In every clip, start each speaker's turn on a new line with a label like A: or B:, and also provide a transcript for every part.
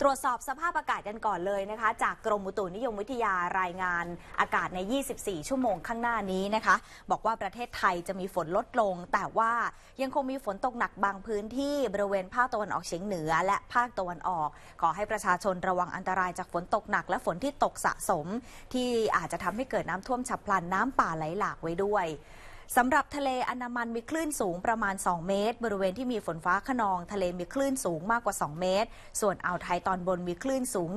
A: ตรวจสอบสภาพอากาศกันก่อนเลยนะคะ จากกรมอุตุนิยมวิทยารายงานอากาศใน 24 ชั่วโมงข้างหน้านี้นะคะ บอกว่าประเทศไทยจะมีฝนลดลง แต่ว่ายังคงมีฝนตกหนักบางพื้นที่บริเวณภาคตะวันออกเฉียงเหนือและภาคตะวันออกขอให้ประชาชนระวังอันตรายจากฝนตกหนัก และฝนที่ตกสะสม ที่อาจจะทำให้เกิดน้ำท่วมฉับพลันน้ำป่าไหลหลากไว้ด้วยสำหรับทะเลอันามันมีคลื่นสูงประมาณ 2 เมตร บริเวณที่มีฝนฟ้าขนอง ทะเลมีคลื่นสูงมากกว่า 2 เมตร ส่วนอ่าวไทยตอนบนมีคลื่นสูง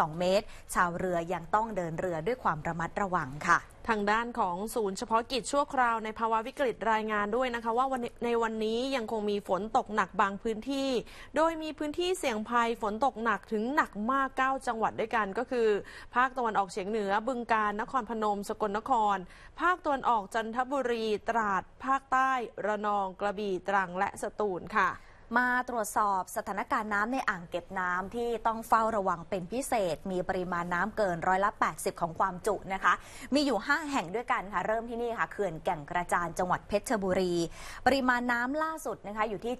A: 1-2 เมตร ชาวเรือยังต้องเดินเรือด้วยความระมัดระวัง
B: ค่ะทางด้านของศูนย์เฉพาะกิจชั่วคราวในภาวะวิกฤตรายงานด้วยนะคะ ว่าวในวันนี้ยังคงมีฝนตกหนักบางพื้นที่ โดยมีพื้นที่เสี่ยงภัยฝนตกหนักถึงหนักมาก9จังหวัดด้วยกันก็คือ ภาคตะวันออกเฉียงเหนือบึงกาฬนครพนม สกลนคร ภาคตะวันออกจันทบุรีตราด ภาคใต้ ระนองกระบี่ตรังและสตูลค่ะมาตรวจสอบสถานการณ์น้ำในอ่างเก็บน้ำท
A: ี่ต้องเฝ้าระวังเป็นพิเศษ มีปริมาณน้ำเกินร้อยละ80ของความจุนะคะ มีอยู่5แห่งด้วยกันค่ะ เริ่มที่นี่ค่ะเขื่อนแก่งกระจานจังหวัดเพชรบุรี ปริมาณน้ำล่าสุดนะคะ อยู่ที่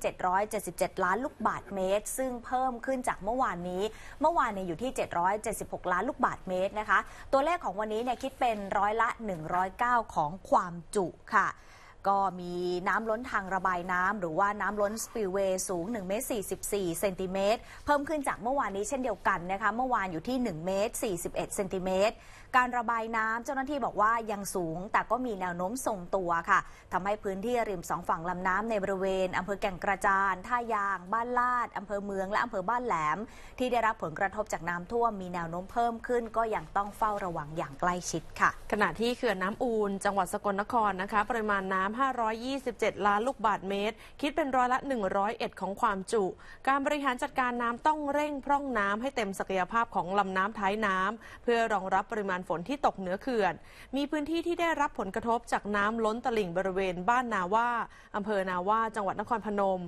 A: 777ล้านลูกบาทเมตร ซึ่งเพิ่มขึ้นจากเมื่อวานนี้ เมื่อวานเนี่ยอยู่ที่776ล้านลูกบาทเมตรนะคะ ตัวเลขของวันนี้เนี่ยคิดเป็นร้อยละ109ของความจุค่ะก็มีน้ำล้นทางระบายน้ำ หรือว่าน้ำล้นสปิลเวย์สูง1เมตร44เซนติเมตรเพิ่มขึ้นจากเมื่อวานนี้เช่นเดียวกันนะคะเมื่อวานอยู่ที่1เมตร41เซนติเมตร การระบายน้ำเจ้าหน้าที่บอกว่ายังสูง แต่ก็มีแนวโน้มทรงตัวค่ะทำให้พื้นที่ริมสองฝั่งลำน้ำในบริเวณอำเภอแก่งกระจาน ท่ายาง บ้านลาดอำเภอเมืองและอำเภอบ้านแหลมที่
B: ได้รับผลกระทบจากน้ำท่วมมีแนวโน้มเพิ่มขึ้น ก็ยังต้องเฝ้าระวังอย่าง
A: ใกล้ชิดค่ะ
B: ขณะที่เขื่อนน้ำอูนจังหวัดสกลนครนะคะ ปริมาณน้ำ1,527 ล้านลูกบาทเมตร คิดเป็นร้อยละ 101 ของความจุ การบริหารจัดการน้ำต้องเร่งพร่องน้ำให้เต็มศักยภาพของลำน้ำท้ายน้ำเพื่อรองรับปริมาณฝนที่ตกเหนือเขื่อน มีพื้นที่ที่ได้รับผลกระทบจากน้ำล้นตลิ่งบริเวณบ้านนาว่าอำเภอนาว่าจังหวัดนครพนม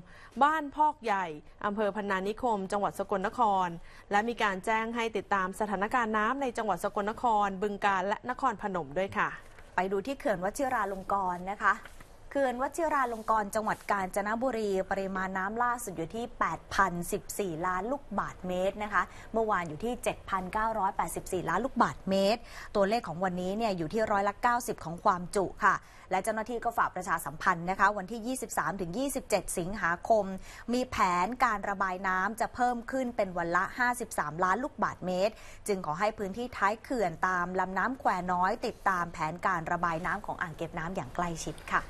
B: บ้านพอกใหญ่อำเภอพนานิคม จังหวัดสกลนคร และมีการแจ้งให้ติดตามสถานการณ์น้ำในจังหวัดสกลนครบึงกาฬและนครพนมด้วยค่ะ ไปดูที่เขื่อนวชิราลงกรณ์นะคะขื่อนวชิราลงกรจังหวั
A: ดกาญจนบุรี ปริมาณน้ำล่าสุดอยู่ที่8,014 ล้านลูกบาทเมตรนะคะ เมื่อวานอยู่ที่ 7,984 ล้านลูกบาทเมตร ตัวเลขของวันนี้เนี่ยอยู่ที่ร้อยละ90 ของความจุค่ะ และเจ้าหน้าที่ ก็ฝากประชาสัมพันธ์นะคะ วันที่ 23-27 สิงหาคม มีแผนการระบายน้ำจะเพิ่มขึ้นเป็นวันละ 53 ล้านลูกบาทเมตร จึงขอให้พื้นที่ท้ายเขื่อนตามลำน้ำแควน้อยติด
B: ตามแผนการระบายน้ำของอ่างเก็บน้ำอย่างใกล้ชิดค่ะ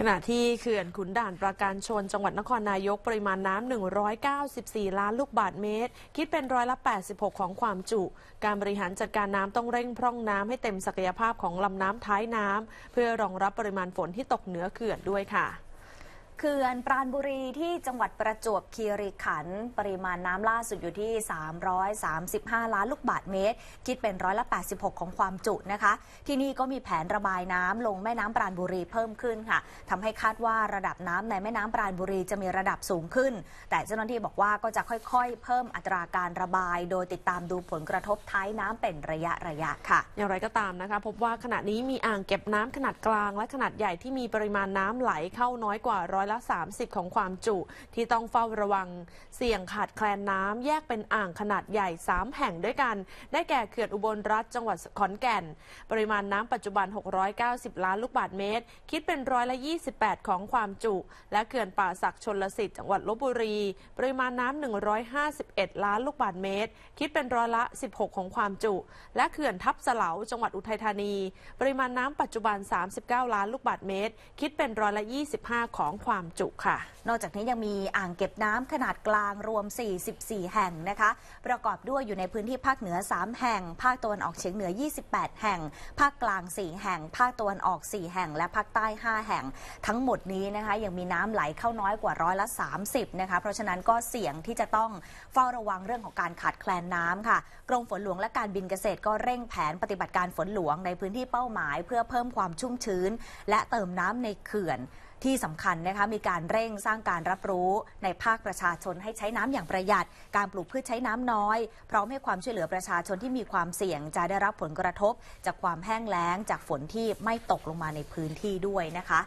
B: ขณะที่เขื่อนขุนด่านประการชนจังหวัดนครนายกปริมาณน้ำ194 ล้านลูกบาทเมตร คิดเป็นร้อยละ 86 ของความจุ การบริหารจัดการน้ำต้องเร่งพร่องน้ำให้เต็มศักยภาพของลำน้ำท้ายน้ำเพื่อรองรับปริมาณฝนที่ตกเหนือเขื่อนด้วยค่ะ
A: เขื่อนปราณบุรีที่จังหวัดประจวบคีรีขันธ์ปริมาณน้ำล่าสุดอยู่ที่ 335 ล้านลูกบาทเมตรคิดเป็นร้อยละ86ของความจุนะคะ ที่นี่ก็มีแผนระบายน้ำลงแม่น้ำปราณบุรีเพิ่มขึ้นค่ะทำให้คาดว่าระดับน้ำในแม่น้ำปราณบุรีจะมีระดับสูงขึ้น แต่เจ้าหน้าที่บอกว่าก็จะค่อยๆ เพิ่มอัตราการ
B: ระบาย โดยติดตามดูผลกระทบท้ายน้ำเป็นระยะระยะค่ะอย่างไรก็ตามนะคะ พบว่าขณะนี้มีอ่างเก็บน้ำขนาดกลางและขนาดใหญ่ที่มีปริมาณน้ำไหลเข้าน้อยกว่าร้อยละ 30 ของความจุ ที่ต้องเฝ้าระวัง เสี่ยงขาดแคลนน้ำแยกเป็นอ่างขนาดใหญ่ 3 แห่งด้วยกัน ได้แก่ เขื่อนอุบลรัฐจังหวัดขอนแก่น ปริมาณน้ำปัจจุบัน 690 ล้านลูกบาศก์เมตร คิดเป็นร้อยละ 28 ของความจุ และเขื่อนป่าศักชนลสิทธิ์จังหวัดลบบุรี ปริมาณน้ำ 151 ล้านลูกบาศก์เมตร คิดเป็นร้อยละ 16 ของความจุ และเขื่อนทับสลาจังหวัดอุทัยธานี ปริมาณน้ำปัจจุบัน 39 ล้านลูกบาศก์เมตร คิดเป็นร้อยละ 25 ของความความจุค่ะนอกจากนี้ยังมีอ่างเก็บน้ำขนาดกลางรวม 44 แห่งนะคะ
A: ประกอบด้วยอยู่ในพื้นที่ภาคเหนือ 3 แห่งภาคตะวันออกเฉียงเหนือ 28 แห่งภาคกลาง 4 แห่งภาคตะวันออก 4 แห่ง และภาคใต้ 5 แห่ง ทั้งหมดนี้นะคะยังมีน้ำไหลเข้าน้อยกว่าร้อยละ 30 นะคะเพราะฉะนั้นก็เสี่ยงที่จะต้องเฝ้าระวังเรื่องของการขาดแคลนน้ำค่ะกรมฝนหลวงและการบินเกษตร ก็เร่งแผนปฏิบัติการฝนหลวงในพื้นที่เป้าหมายเพื่อเพิ่มความชุ่มชื้น และเติมน้ำในเขื่อนที่สำคัญนะคะมีการเร่งสร้างการรับรู้ในภาคประชาชนให้ใช้น้ำอย่างประหยัด การปลูกพืชใช้น้ำน้อยพร้อมให้ความช่วยเหลือประชาชนที่มีความเสี่ยงจะได้รับผลกระทบ จากความแห้งแล้งจากฝนที่ไม่ตกลงมาในพื้นที่ด้วยนะคะ